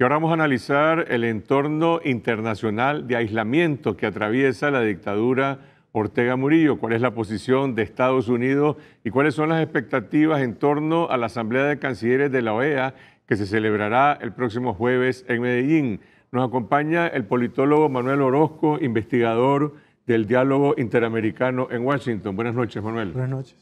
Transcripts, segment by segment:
Y ahora vamos a analizar el entorno internacional de aislamiento que atraviesa la dictadura Ortega Murillo. ¿Cuál es la posición de Estados Unidos y cuáles son las expectativas en torno a la Asamblea de Cancilleres de la OEA que se celebrará el próximo jueves en Medellín? Nos acompaña el politólogo Manuel Orozco, investigador del diálogo interamericano en Washington. Buenas noches, Manuel. Buenas noches.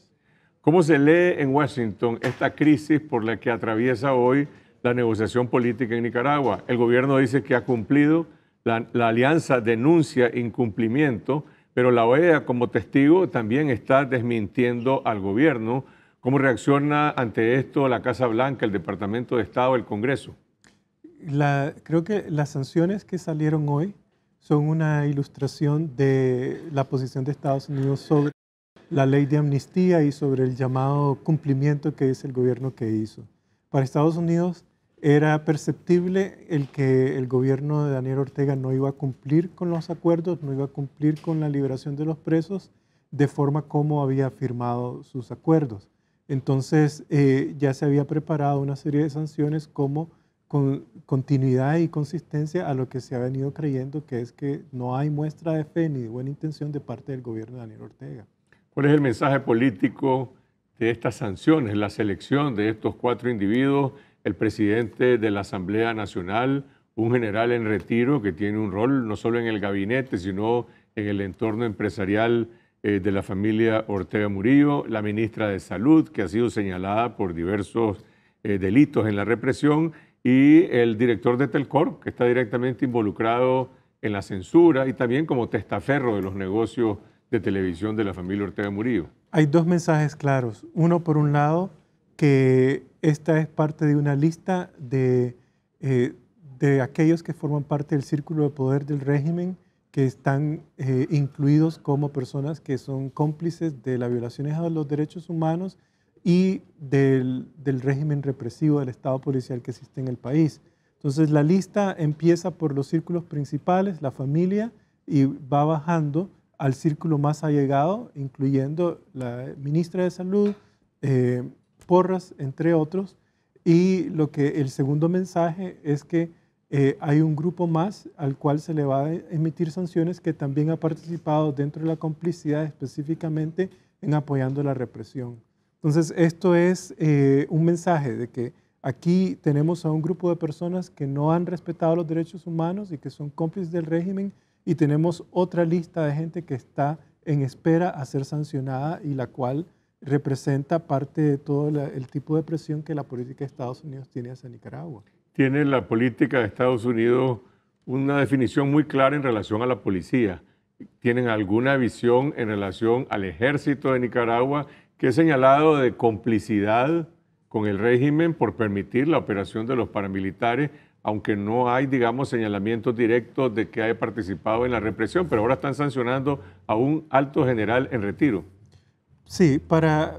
¿Cómo se lee en Washington esta crisis por la que atraviesa hoy la negociación política en Nicaragua. El gobierno dice que ha cumplido, la, alianza denuncia incumplimiento, pero la OEA como testigo también está desmintiendo al gobierno. ¿Cómo reacciona ante esto la Casa Blanca, el Departamento de Estado, el Congreso? creo que las sanciones que salieron hoy son una ilustración de la posición de Estados Unidos sobre la ley de amnistía y sobre el llamado cumplimiento que es el gobierno que hizo para Estados Unidos era perceptible el que el gobierno de Daniel Ortega no iba a cumplir con los acuerdos, no iba a cumplir con la liberación de los presos de forma como había firmado sus acuerdos. Entonces eh, ya se había preparado una serie de sanciones como con continuidad y consistencia a lo que se ha venido creyendo, que es que no hay muestra de fe ni de buena intención de parte del gobierno de Daniel Ortega. ¿Cuál es el mensaje político de estas sanciones, la selección de estos cuatro individuos, el presidente de la Asamblea Nacional, un general en retiro que tiene un rol no solo en el gabinete, sino en el entorno empresarial eh, de la familia Ortega Murillo, la ministra de Salud, que ha sido señalada por diversos eh, delitos en la represión, y el director de Telcor que está directamente involucrado en la censura y también como testaferro de los negocios de televisión de la familia Ortega Murillo hay dos mensajes claros. Uno, por un lado, que esta es parte de una lista de, eh, de aquellos que forman parte del círculo de poder del régimen, que están eh, incluidos como personas que son cómplices de la violaciones a los derechos humanos y del, del régimen represivo del Estado policial que existe en el país. Entonces la lista empieza por los círculos principales, la familia, y va bajando al círculo más allegado, incluyendo la ministra de Salud, eh, Porras, entre otros. Y lo que el segundo mensaje es que eh, hay un grupo más al cual se le va a emitir sanciones que también ha participado dentro de la complicidad específicamente en apoyando la represión. Entonces, esto es eh, un mensaje de que aquí tenemos a un grupo de personas que no han respetado los derechos humanos y que son cómplices del régimen y tenemos otra lista de gente que está en espera a ser sancionada y la cual representa parte de todo el tipo de presión que la política de Estados Unidos tiene hacia Nicaragua. Tiene la política de Estados Unidos una definición muy clara en relación a la policía. Tienen alguna visión en relación al ejército de Nicaragua que ha señalado de complicidad con el régimen por permitir la operación de los paramilitares aunque no hay, digamos, señalamientos directos de que haya participado en la represión, pero ahora están sancionando a un alto general en retiro. Sí, para,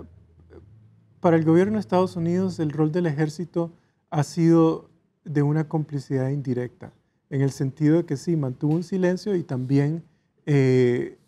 para el gobierno de Estados Unidos el rol del ejército ha sido de una complicidad indirecta, en el sentido de que sí, mantuvo un silencio y también eh,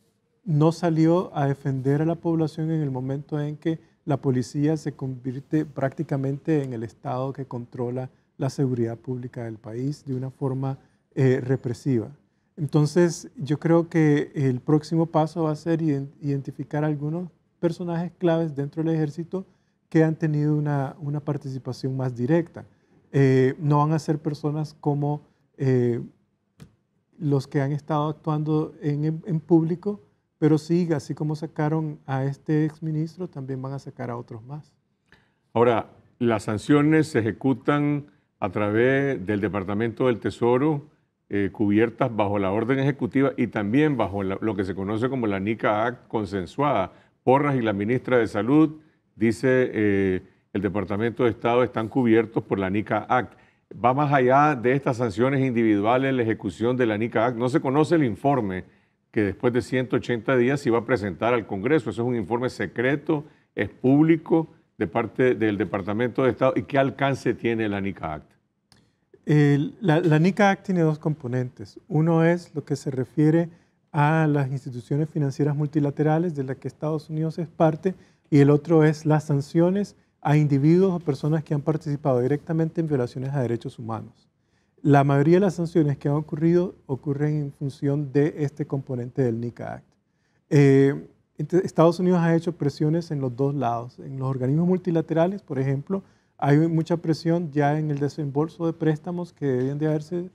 no salió a defender a la población en el momento en que la policía se convierte prácticamente en el Estado que controla la seguridad pública del país de una forma eh, represiva. Entonces, yo creo que el próximo paso va a ser identificar algunos personajes claves dentro del ejército que han tenido una, una participación más directa. Eh, no van a ser personas como eh, los que han estado actuando en, en, público, pero sí, así como sacaron a este exministro, también van a sacar a otros más. Ahora, las sanciones se ejecutan a través del Departamento del Tesoro eh, cubiertas bajo la orden ejecutiva y también bajo lo que se conoce como la NICA Act consensuada. Porras y la ministra de Salud, dice eh, el Departamento de Estado, están cubiertos por la NICA Act. Va más allá de estas sanciones individuales, la ejecución de la NICA Act. No se conoce el informe que después de 180 días se iba a presentar al Congreso. Eso es un informe secreto, es público de parte del Departamento de Estado y qué alcance tiene la NICA Act? la, NICA Act tiene dos componentes. Uno es lo que se refiere a las instituciones financieras multilaterales de las que Estados Unidos es parte y el otro es las sanciones a individuos o personas que han participado directamente en violaciones a derechos humanos. La mayoría de las sanciones que han ocurrido ocurren en función de este componente del NICA Act. Eh, Estados Unidos ha hecho presiones en los dos lados. En los organismos multilaterales, por ejemplo, hay mucha presión ya en el desembolso de préstamos que debían de haberse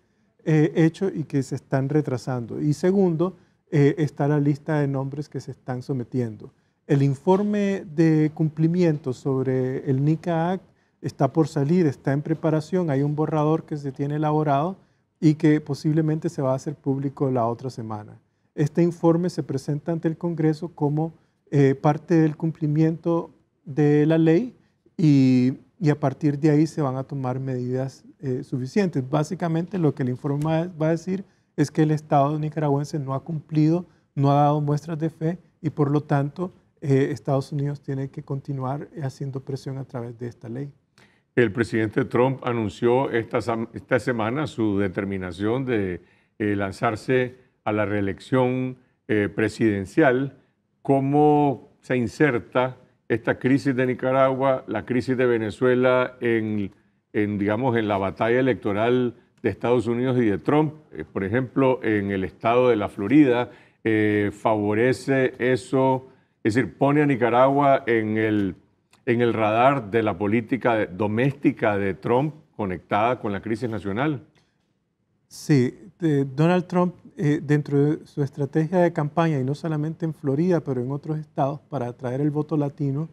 eh, hecho y que se están retrasando. Y segundo, eh, está la lista de nombres que se están sometiendo. El informe de cumplimiento sobre el NICA Act está por salir, está en preparación, hay un borrador que se tiene elaborado y que posiblemente se va a hacer público la otra semana. Este informe se presenta ante el Congreso como eh, parte del cumplimiento de la ley y, a partir de ahí se van a tomar medidas eh, suficientes. Básicamente lo que el informe va a decir es que el Estado nicaragüense no ha cumplido, no ha dado muestras de fe y por lo tanto eh, Estados Unidos tiene que continuar haciendo presión a través de esta ley. El presidente Trump anunció esta, esta semana su determinación de lanzarse a la reelección eh, presidencial, cómo se inserta esta crisis de Nicaragua, la crisis de Venezuela en, en, digamos, en la batalla electoral de Estados Unidos y de Trump, eh, por ejemplo, en el estado de la Florida, eh, favorece eso, es decir, pone a Nicaragua en el, en el radar de la política doméstica de Trump conectada con la crisis nacional. Sí, Donald Trump eh, dentro de su estrategia de campaña, y no solamente en Florida, pero en otros estados, para atraer el voto latino,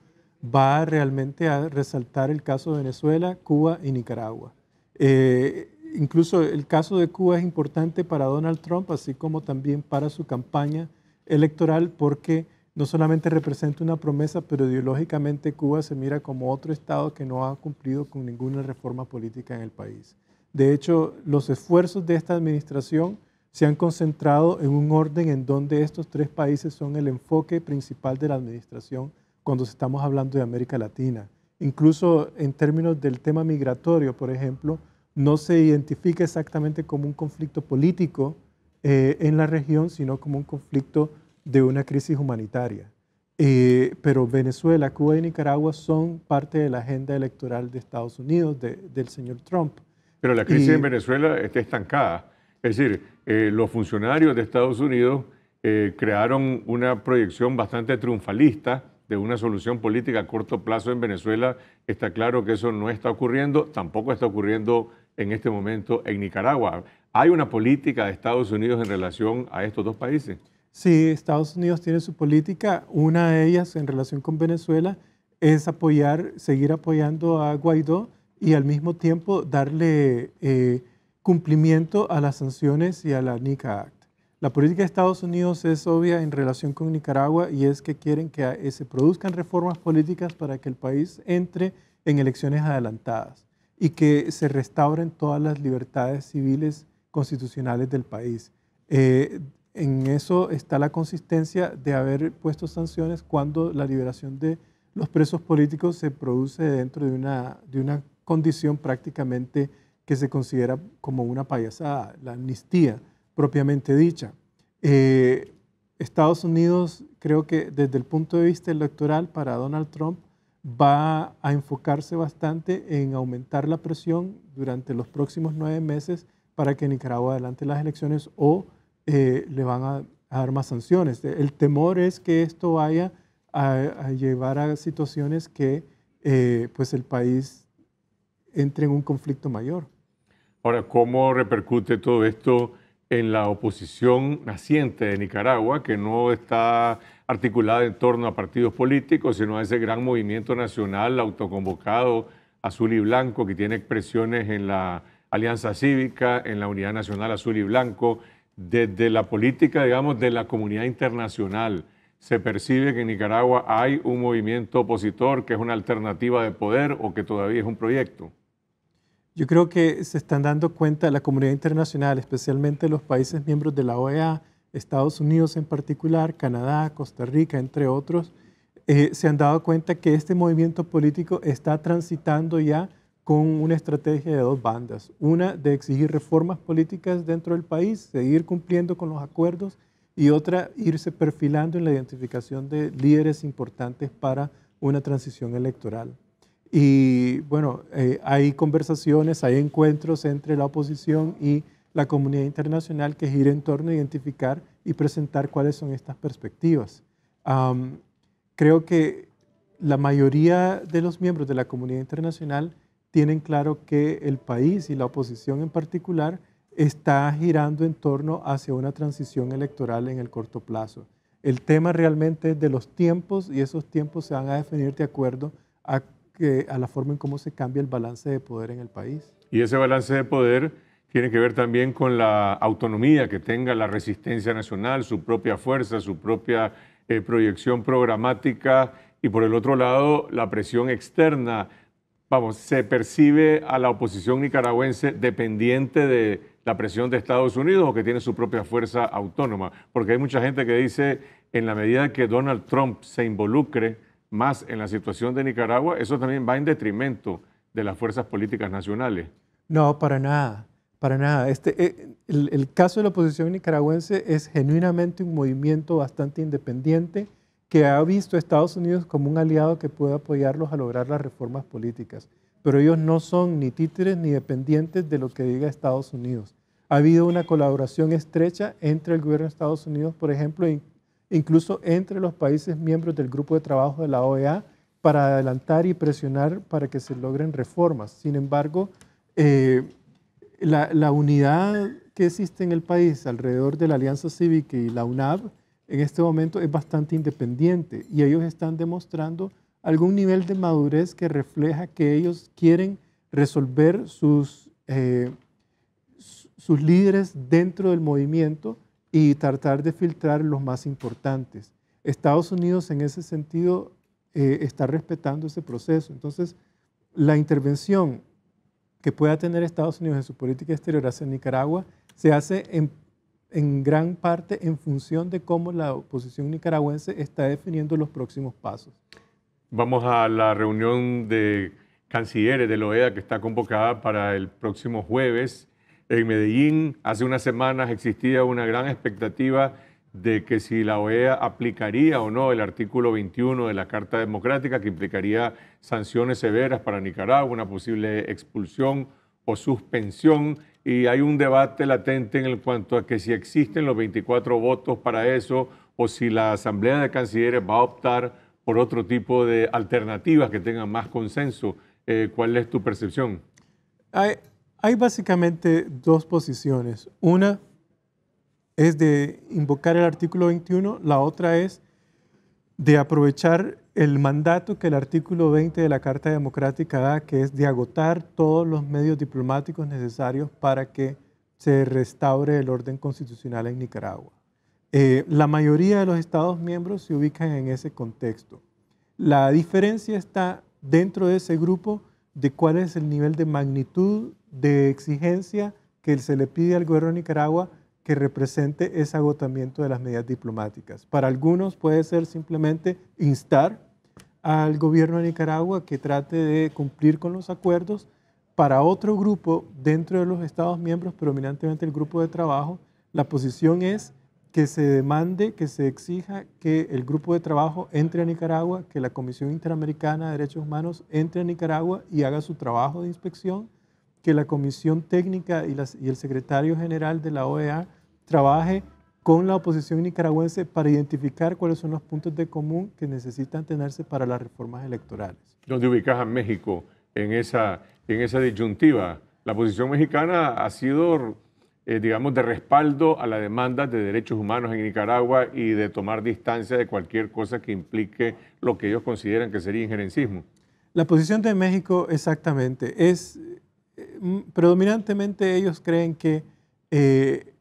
va realmente a resaltar el caso de Venezuela, Cuba y Nicaragua. Eh, incluso el caso de Cuba es importante para Donald Trump, así como también para su campaña electoral, porque no solamente representa una promesa, pero ideológicamente Cuba se mira como otro Estado que no ha cumplido con ninguna reforma política en el país. De hecho, los esfuerzos de esta administración se han concentrado en un orden en donde estos tres países son el enfoque principal de la administración cuando estamos hablando de América Latina. Incluso en términos del tema migratorio, por ejemplo, no se identifica exactamente como un conflicto político eh, en la región, sino como un conflicto de una crisis humanitaria. Eh, pero Venezuela, Cuba y Nicaragua son parte de la agenda electoral de Estados Unidos, del señor Trump. Pero la crisis en Venezuela está estancada es decir, eh, los funcionarios de Estados Unidos eh, crearon una proyección bastante triunfalista de una solución política a corto plazo en Venezuela. Está claro que eso no está ocurriendo, tampoco está ocurriendo en este momento en Nicaragua. ¿Hay una política de Estados Unidos en relación a estos dos países? Sí, Estados Unidos tiene su política. Una de ellas en relación con Venezuela es apoyar, seguir apoyando a Guaidó y al mismo tiempo darle eh, cumplimiento a las sanciones y a la NICA Act. La política de Estados Unidos es obvia en relación con Nicaragua y es que quieren que eh, se produzcan reformas políticas para que el país entre en elecciones adelantadas y que se restauren todas las libertades civiles constitucionales del país. Eh, en eso está la consistencia de haber puesto sanciones cuando la liberación de los presos políticos se produce dentro de una, de una condición prácticamente que se considera como una payasada, la amnistía propiamente dicha. Eh, Estados Unidos, creo que desde el punto de vista electoral para Donald Trump, va a enfocarse bastante en aumentar la presión durante los próximos nueve meses para que Nicaragua adelante las elecciones o eh, le van a, dar más sanciones. El temor es que esto vaya a, llevar a situaciones que eh, pues el país entre en un conflicto mayor. Ahora, ¿cómo repercute todo esto en la oposición naciente de Nicaragua, que no está articulada en torno a partidos políticos, sino a ese gran movimiento nacional autoconvocado azul y blanco, que tiene expresiones en la Alianza Cívica, en la Unidad Nacional Azul y Blanco, desde la política, digamos, de la comunidad internacional. Se percibe que en Nicaragua hay un movimiento opositor que es una alternativa de poder o que todavía es un proyecto. Yo creo que se están dando cuenta la comunidad internacional, especialmente los países miembros de la OEA, Estados Unidos en particular, Canadá, Costa Rica, entre otros, eh, se han dado cuenta que este movimiento político está transitando ya con una estrategia de dos bandas. Una de exigir reformas políticas dentro del país, seguir cumpliendo con los acuerdos y otra irse perfilando en la identificación de líderes importantes para una transición electoral. Y bueno, eh, hay conversaciones, hay encuentros entre la oposición y la comunidad internacional que gira en torno a identificar y presentar cuáles son estas perspectivas. creo que la mayoría de los miembros de la comunidad internacional tienen claro que el país y la oposición en particular está girando en torno hacia una transición electoral en el corto plazo. El tema realmente es de los tiempos y esos tiempos se van a definir de acuerdo a a la forma en cómo se cambia el balance de poder en el país. Y ese balance de poder tiene que ver también con la autonomía que tenga la resistencia nacional, su propia fuerza, su propia eh, proyección programática y por el otro lado la presión externa. Vamos, se percibe a la oposición nicaragüense dependiente de la presión de Estados Unidos o que tiene su propia fuerza autónoma, porque hay mucha gente que dice, en la medida que Donald Trump se involucre, más en la situación de Nicaragua, eso también va en detrimento de las fuerzas políticas nacionales. No, para nada, para nada. Este, eh, el, caso de la oposición nicaragüense es genuinamente un movimiento bastante independiente que ha visto a Estados Unidos como un aliado que puede apoyarlos a lograr las reformas políticas. Pero ellos no son ni títeres ni dependientes de lo que diga Estados Unidos. Ha habido una colaboración estrecha entre el gobierno de Estados Unidos, por ejemplo, incluso entre los países miembros del grupo de trabajo de la OEA, para adelantar y presionar para que se logren reformas. Sin embargo, eh, la, unidad que existe en el país alrededor de la Alianza Cívica y la UNAB en este momento es bastante independiente y ellos están demostrando algún nivel de madurez que refleja que ellos quieren resolver sus, eh, sus líderes dentro del movimiento y tratar de filtrar los más importantes. Estados Unidos en ese sentido eh, está respetando ese proceso. Entonces, la intervención que pueda tener Estados Unidos en su política exterior hacia Nicaragua se hace en, gran parte en función de cómo la oposición nicaragüense está definiendo los próximos pasos. Vamos a la reunión de cancilleres de la OEA que está convocada para el próximo jueves en Medellín. Hace unas semanas existía una gran expectativa de que si la OEA aplicaría o no el artículo 21 de la Carta Democrática, que implicaría sanciones severas para Nicaragua, una posible expulsión o suspensión. Y hay un debate latente en el cuanto a que si existen los 24 votos para eso o si la Asamblea de Cancilleres va a optar por otro tipo de alternativas que tengan más consenso. Eh, ¿Cuál es tu percepción? Hay básicamente dos posiciones. Una es de invocar el artículo 21, la otra es de aprovechar el mandato que el artículo 20 de la Carta Democrática da, que es de agotar todos los medios diplomáticos necesarios para que se restaure el orden constitucional en Nicaragua. Eh, la mayoría de los Estados miembros se ubican en ese contexto. La diferencia está dentro de ese grupo de cuál es el nivel de magnitud de exigencia que se le pide al gobierno de Nicaragua que represente ese agotamiento de las medidas diplomáticas. Para algunos puede ser simplemente instar al gobierno de Nicaragua que trate de cumplir con los acuerdos. Para otro grupo, dentro de los Estados miembros, predominantemente el grupo de trabajo, la posición es que se demande, que se exija que el grupo de trabajo entre a Nicaragua, que la Comisión Interamericana de Derechos Humanos entre a Nicaragua y haga su trabajo de inspección, que la Comisión Técnica y, las, y el Secretario General de la OEA trabaje con la oposición nicaragüense para identificar cuáles son los puntos de común que necesitan tenerse para las reformas electorales. ¿Dónde ubicas a México en esa, en esa disyuntiva? La posición mexicana ha sido eh, digamos, de respaldo a la demanda de derechos humanos en Nicaragua y de tomar distancia de cualquier cosa que implique lo que ellos consideran que sería injerencismo. La posición de México exactamente es, eh, mm, predominantemente ellos creen que eh,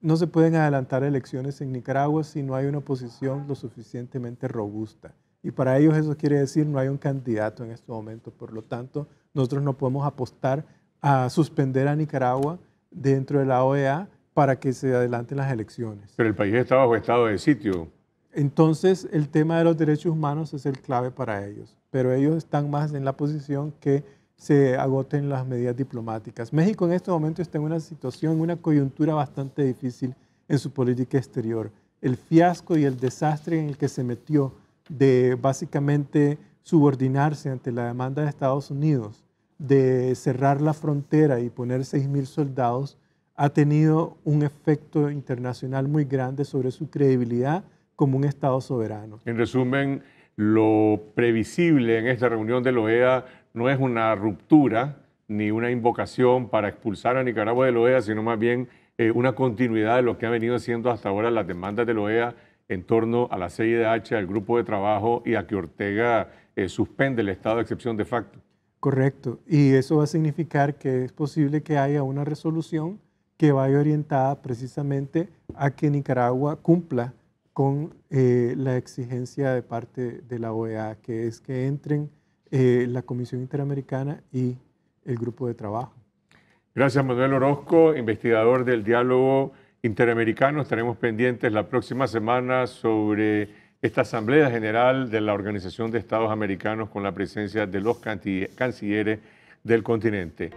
no se pueden adelantar elecciones en Nicaragua si no hay una oposición lo suficientemente robusta. Y para ellos eso quiere decir no hay un candidato en este momento. Por lo tanto, nosotros no podemos apostar a suspender a Nicaragua dentro de la OEA para que se adelanten las elecciones. Pero el país está bajo estado de sitio. Entonces, el tema de los derechos humanos es el clave para ellos, pero ellos están más en la posición que se agoten las medidas diplomáticas. México en este momento está en una situación, una coyuntura bastante difícil en su política exterior. El fiasco y el desastre en el que se metió de básicamente subordinarse ante la demanda de Estados Unidos de cerrar la frontera y poner 6.000 soldados ha tenido un efecto internacional muy grande sobre su credibilidad como un Estado soberano. En resumen, lo previsible en esta reunión de la OEA no es una ruptura ni una invocación para expulsar a Nicaragua de la OEA, sino más bien eh, una continuidad de lo que ha venido haciendo hasta ahora las demandas de la OEA en torno a la CIDH, al grupo de trabajo y a que Ortega eh, suspende el estado de excepción de facto. Correcto. Y eso va a significar que es posible que haya una resolución que vaya orientada precisamente a que Nicaragua cumpla con eh, la exigencia de parte de la OEA, que es que entren eh, la Comisión Interamericana y el grupo de trabajo. Gracias, Manuel Orozco, investigador del diálogo interamericano. Estaremos pendientes la próxima semana sobre esta Asamblea General de la Organización de Estados Americanos con la presencia de los cancilleres del continente.